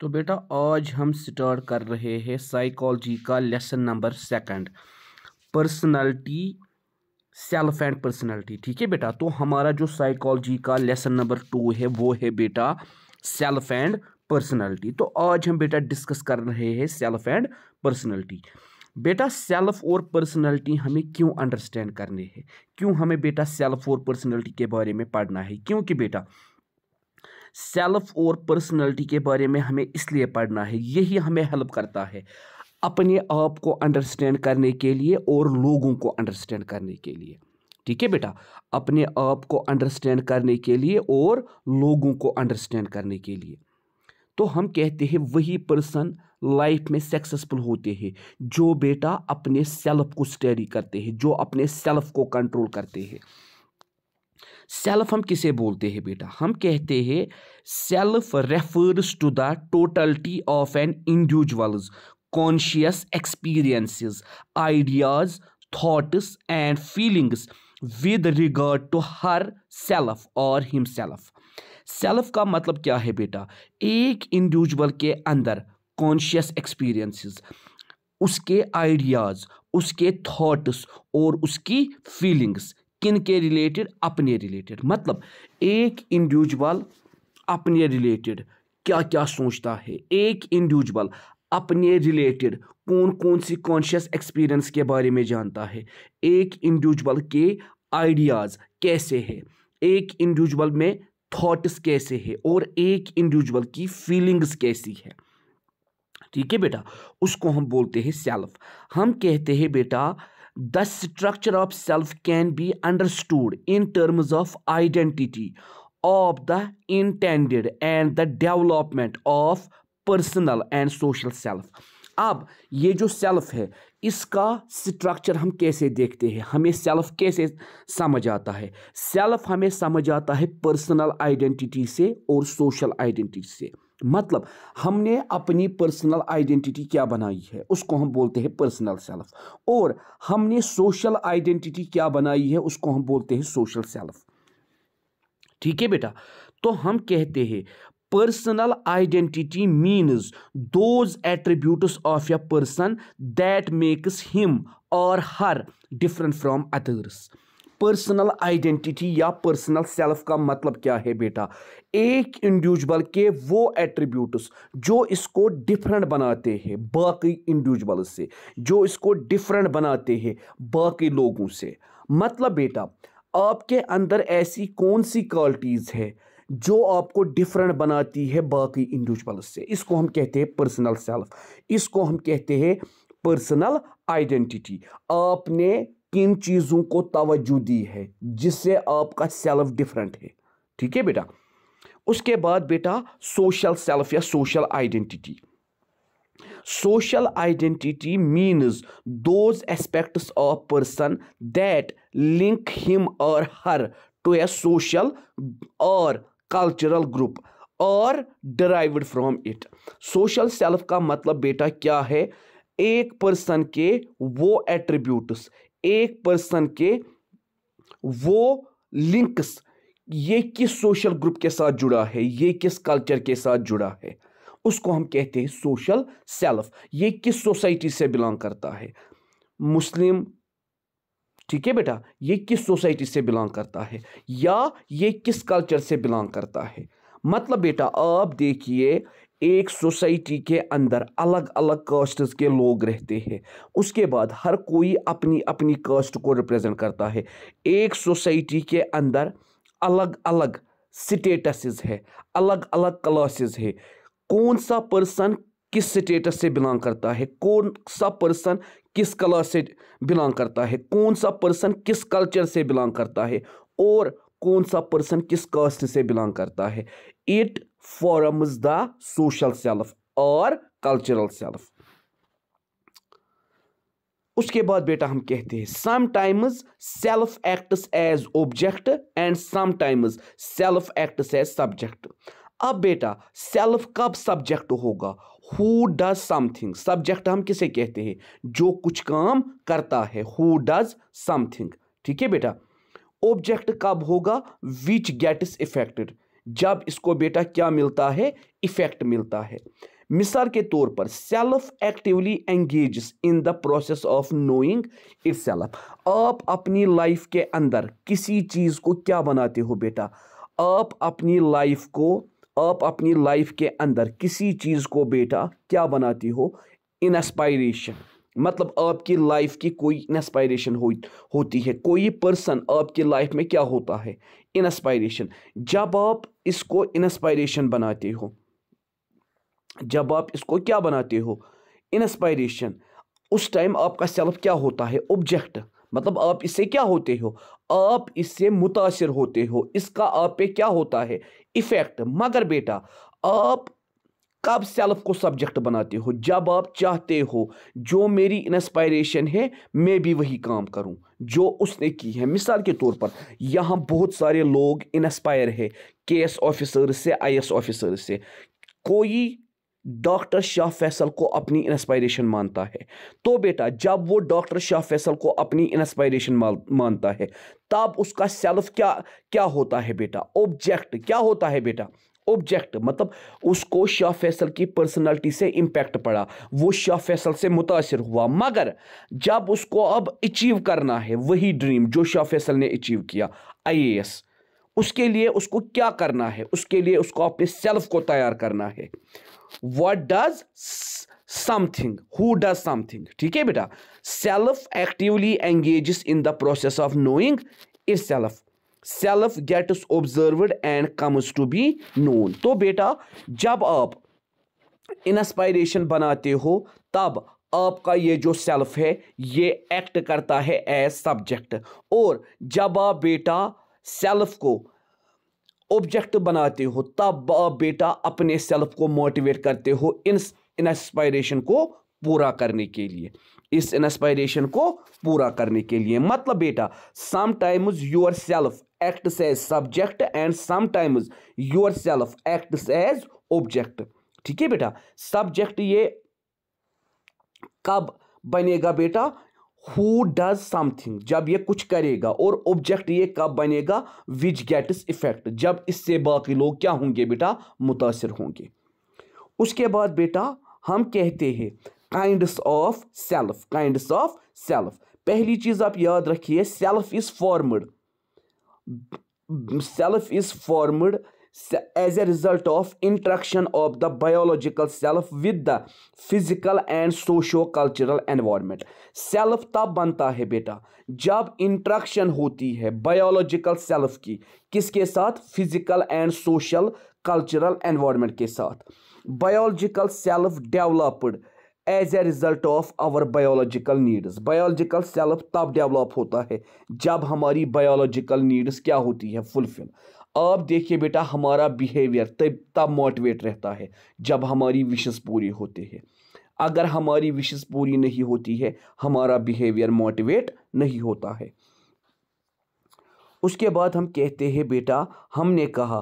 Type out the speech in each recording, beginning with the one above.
तो बेटा आज हम स्टार्ट कर रहे हैं साइकोलॉजी का lesson number second personality self and personality ठीक है बेटा तो हमारा जो साइकोलॉजी का लेसन नंबर टू है वो है बेटा सेल्फ एंड पर्सनालिटी तो आज हम बेटा डिस्कस कर रहे हैं सेल्फ एंड पर्सनालिटी बेटा सेल्फ और पर्सनालिटी हमें क्यों अंडरस्टैंड करने हैं क्यों हमें बेटा सेल्फ और पर्सनालिटी के बारे में पढ़ना है क्योंकि बेटा सेल्फ और पर्सनैलिटी के बारे में हमें इसलिए पढ़ना है यही हमें हेल्प करता है अपने आप को अंडरस्टैंड करने के लिए और लोगों को अंडरस्टैंड करने के लिए ठीक है बेटा अपने आप को अंडरस्टैंड करने के लिए और लोगों को अंडरस्टैंड करने के लिए तो हम कहते हैं वही पर्सन लाइफ में सक्सेसफुल होते हैं जो बेटा अपने सेल्फ को स्टडी करते हैं जो अपने सेल्फ को कंट्रोल करते हैं सेल्फ हम किसे बोलते हैं बेटा हम कहते हैं self refers to the totality of an individual's conscious experiences ideas thoughts and feelings with regard to herself or himself self का मतलब क्या है बेटा एक इंडिविजुअल के अंदर कॉन्शियस एक्सपीरियंसेस उसके आइडियाज़ उसके थॉट्स और उसकी फीलिंग्स किन के रिलेटेड अपने रिलेटेड मतलब एक इंडिविजुअल अपने रिलेटेड क्या क्या सोचता है एक इंडिविजुअल अपने रिलेटेड कौन कौन सी कॉन्शियस एक्सपीरियंस के बारे में जानता है एक इंडिविजुअल के आइडियाज़ कैसे हैं एक इंडिविजुअल में थॉट्स कैसे हैं और एक इंडिविजुअल की फीलिंग्स कैसी है ठीक है बेटा उसको हम बोलते हैं सेल्फ हम कहते हैं बेटा the structure of self can be understood in terms of identity of the intended and the development of personal and social self अब ये जो सेल्फ है इसका स्ट्रक्चर हम कैसे देखते हैं हमें सेल्फ कैसे समझ आता है सेल्फ हमें समझ आता है पर्सनल आइडेंटिटी से और सोशल आइडेंटिटी से मतलब हमने अपनी पर्सनल आइडेंटिटी क्या बनाई है उसको हम बोलते हैं पर्सनल सेल्फ और हमने सोशल आइडेंटिटी क्या बनाई है उसको हम बोलते हैं सोशल सेल्फ ठीक है बेटा तो हम कहते हैं personal identity means those attributes of a person that makes him or her different from others personal identity या पर्सनल सेल्फ का मतलब क्या है बेटा एक इंडिविजुअल के वो एट्रीब्यूट्स जो इसको डिफरेंट बनाते हैं बाकी इंडिविजुअल से जो इसको डिफरेंट बनाते हैं बाकी लोगों से मतलब बेटा आपके अंदर ऐसी कौन सी क्वालिटीज़ है जो आपको डिफरेंट बनाती है बाकी इंडिविजुअल से इसको हम कहते हैं पर्सनल सेल्फ इसको हम कहते हैं पर्सनल आइडेंटिटी आपने किन चीजों को तवज्जो दी है जिससे आपका सेल्फ डिफरेंट है ठीक है बेटा उसके बाद बेटा सोशल सेल्फ या social identity social identity means those aspects of person that link him or her to a social or cultural group और derived from it social self का मतलब बेटा क्या है एक पर्सन के वो एट्रीब्यूट्स एक पर्सन के वो लिंक्स ये किस सोशल ग्रुप के साथ जुड़ा है ये किस कल्चर के साथ जुड़ा है उसको हम कहते हैं सोशल सेल्फ ये किस सोसाइटी से बिलोंग करता है मुस्लिम ठीक है बेटा ये किस सोसाइटी से बिलोंग करता है या ये किस कल्चर से बिलोंग करता है मतलब बेटा आप देखिए एक सोसाइटी के अंदर अलग अलग कास्ट्स के लोग रहते हैं उसके बाद हर कोई अपनी अपनी कास्ट को रिप्रेजेंट करता है एक सोसाइटी के अंदर अलग अलग स्टेटसेस है अलग अलग क्लासेस है कौन सा पर्सन किस स्टेटस से बिलोंग करता है कौन सा पर्सन किस क्लास से बिलोंग करता है कौन सा पर्सन किस कल्चर से बिलोंग करता है और कौन सा पर्सन किस कास्ट से बिलोंग करता है it forms the social self और कल्चरल सेल्फ उसके बाद बेटा हम कहते हैं sometimes self acts as object and sometimes self acts as subject अब बेटा सेल्फ कब सब्जेक्ट होगा हु डज समथिंग सब्जेक्ट हम किसे कहते हैं जो कुछ काम करता है हु डज समथिंग ठीक है बेटा ऑब्जेक्ट कब होगा विच गेट्स इफेक्टेड जब इसको बेटा क्या मिलता है इफेक्ट मिलता है मिसाल के तौर पर self actively engage in the process of knowing itself आप अपनी लाइफ के अंदर किसी चीज़ को क्या बनाते हो बेटा आप अपनी लाइफ को आप अपनी लाइफ के अंदर किसी चीज़ को बेटा क्या बनाती हो इंस्पायरेशन मतलब आपकी लाइफ की कोई इंस्पायरेशन हो होती है कोई पर्सन आपकी लाइफ में क्या होता है इंस्पायरेशन जब आप इसको इंस्पायरेशन बनाते हो जब आप इसको क्या बनाते हो इंस्पायरेशन उस टाइम आपका सेल्फ क्या होता है ऑब्जेक्ट मतलब आप इससे क्या होते हो आप इससे मुतासर होते हो इसका आप पे क्या होता है इफ़ेक्ट मगर बेटा आप कब सेल्फ को सब्जेक्ट बनाते हो जब आप चाहते हो जो मेरी इंस्पायरेशन है मैं भी वही काम करूं जो उसने की है मिसाल के तौर पर यहाँ बहुत सारे लोग इंस्पायर है के एस ऑफिसर से आई एस ऑफिसर से कोई डॉक्टर शाह फैसल को अपनी इंस्पायरेशन मानता है तो बेटा जब वो डॉक्टर शाह फैसल को अपनी इंस्पायरेशन मानता है तब उसका सेल्फ क्या क्या होता है बेटा ऑब्जेक्ट क्या होता है बेटा ऑब्जेक्ट मतलब उसको शाह फैसल की पर्सनालिटी से इम्पैक्ट पड़ा वो शाह फैसल से मुतासर हुआ मगर जब उसको अब अचीव करना है वही ड्रीम जो शाह फैसल ने अचीव किया एस उसके लिए उसको क्या करना है उसके लिए उसको अपने सेल्फ को तैयार करना है what does something who does something ठीक है बेटा self actively engage in the process of knowing is self self gets observed and comes to be known तो बेटा जब आप इंस्पायरेशन बनाते हो तब आपका ये जो सेल्फ है ये एक्ट करता है एज सब्जेक्ट और जब आप बेटा सेल्फ को ऑब्जेक्ट बनाते हो तब बेटा अपने सेल्फ को मोटिवेट करते हो इन इंस्पायरेशन को पूरा करने के लिए इस इंस्पायरेशन को पूरा करने के लिए मतलब बेटा sometimes your self acts as subject and sometimes your self act as object ठीक है बेटा सब्जेक्ट ये कब बनेगा बेटा हु डज समथिंग जब ये कुछ करेगा और ऑब्जेक्ट ये कब बनेगा विच गेट्स इफेक्ट जब इससे बाकी लोग क्या होंगे बेटा मुतासर होंगे उसके बाद बेटा हम कहते हैं kinds of self kinds of self पहली चीज आप याद रखिए self is formed self is formed as a result of interaction of the biological self with the physical and socio cultural environment self तब बनता है बेटा जब इंट्रैक्शन होती है बायोलॉजिकल सेल्फ की किसके साथ physical and social cultural environment के साथ biological self developed as a result of our biological needs biological self तब डेवलप होता है जब हमारी बायोलॉजिकल नीड्स क्या होती है फुलफिल आप देखिए बेटा हमारा बिहेवियर तब तब मोटिवेट रहता है जब हमारी विशेष पूरी होते हैं अगर हमारी विशेष पूरी नहीं होती है हमारा बिहेवियर मोटिवेट नहीं होता है उसके बाद हम कहते हैं बेटा हमने कहा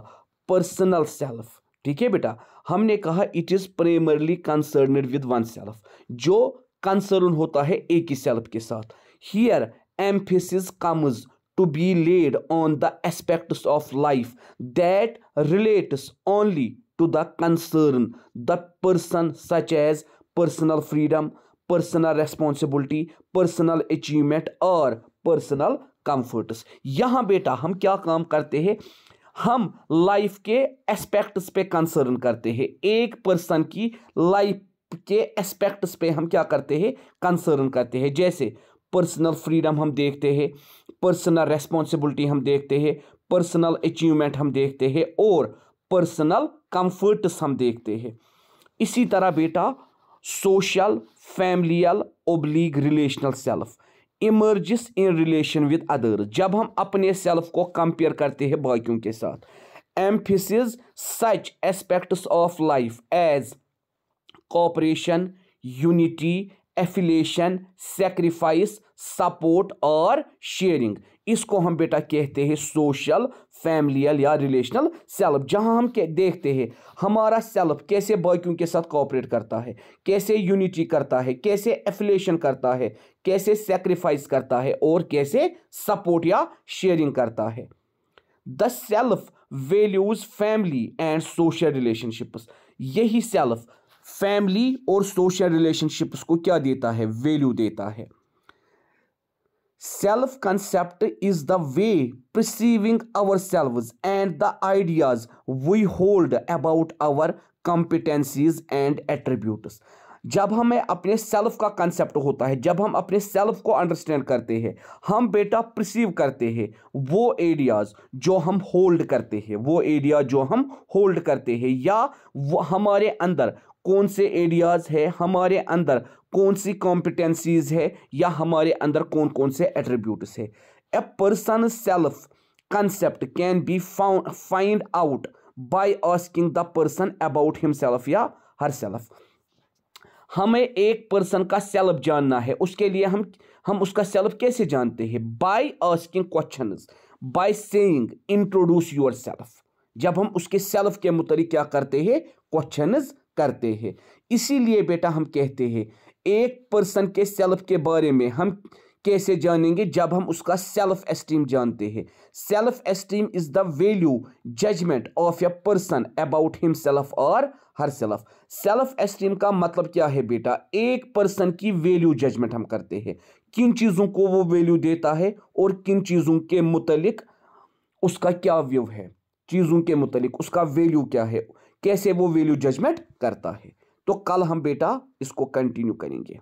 पर्सनल सेल्फ ठीक है बेटा हमने कहा it is primarily concerned with one self जो कंसर्न होता है एक ही सेल्फ के साथ here emphasis comes to be laid on the aspects of life that relates only to the concern the person such as personal freedom personal responsibility personal achievement or personal comforts yahan beta hum kya kaam karte हैं हम life के aspects पे concern करते हैं एक person की life के aspects पे हम क्या करते हैं कंसर्न करते हैं जैसे पर्सनल फ्रीडम हम देखते हैं पर्सनल रेस्पॉन्सिबिलिटी हम देखते हैं पर्सनल अचीवमेंट हम देखते हैं और पर्सनल कंफर्ट्स हम देखते हैं इसी तरह बेटा social familial oblique relational self emerges in relation with others जब हम अपने सेल्फ को कंपेयर करते हैं बाकियों के साथ emphasis such aspects of life as cooperation unity affiliation sacrifice support और शेयरिंग इसको हम बेटा कहते हैं सोशल फैमिलियल या रिलेशनल सेल्फ जहां हम देखते हैं हमारा सेल्फ कैसे बाकियों के साथ कॉपरेट करता है कैसे यूनिटी करता है कैसे एफिलेशन करता है कैसे सेक्रीफाइस करता है और कैसे सपोर्ट या शेयरिंग करता है the self values family and social relationships यही सेल्फ फैमिली और सोशल रिलेशनशिप्स को क्या देता है वैल्यू देता है self concept is the way perceiving ourselves and the ideas we hold about our competencies and attributes जब हमें अपने सेल्फ का कंसेप्ट होता है जब हम अपने सेल्फ को अंडरस्टैंड करते हैं हम बेटा प्रसीव करते हैं वो एरियाज जो हम होल्ड करते हैं वो एरिया जो हम होल्ड करते हैं या वो हमारे अंदर कौन से एरियाज है हमारे अंदर कौन सी कॉम्पिटेंसीज है या हमारे अंदर कौन कौन से एट्रीब्यूट्स है a person self concept can be found find out by asking the person about himself या हर सेल्फ हमें एक पर्सन का सेल्फ जानना है उसके लिए हम हम उसका सेल्फ कैसे जानते हैं by asking question by saying introduce yourself जब हम उसके सेल्फ के मुतालिक क्या करते हैं क्वेश्चन करते हैं इसीलिए बेटा हम कहते हैं एक पर्सन के सेल्फ के बारे में हम कैसे जानेंगे जब हम उसका सेल्फ एस्टीम जानते हैं self esteem is the value judgment of a person about himself or her self self esteem का मतलब क्या है बेटा एक पर्सन की वैल्यू जजमेंट हम करते हैं किन चीज़ों को वो वैल्यू देता है और किन चीज़ों के मुतलिक उसका क्या व्यू है चीज़ों के मुतलिक उसका वैल्यू क्या है कैसे वो वैल्यू जजमेंट करता है तो कल हम बेटा इसको कंटिन्यू करेंगे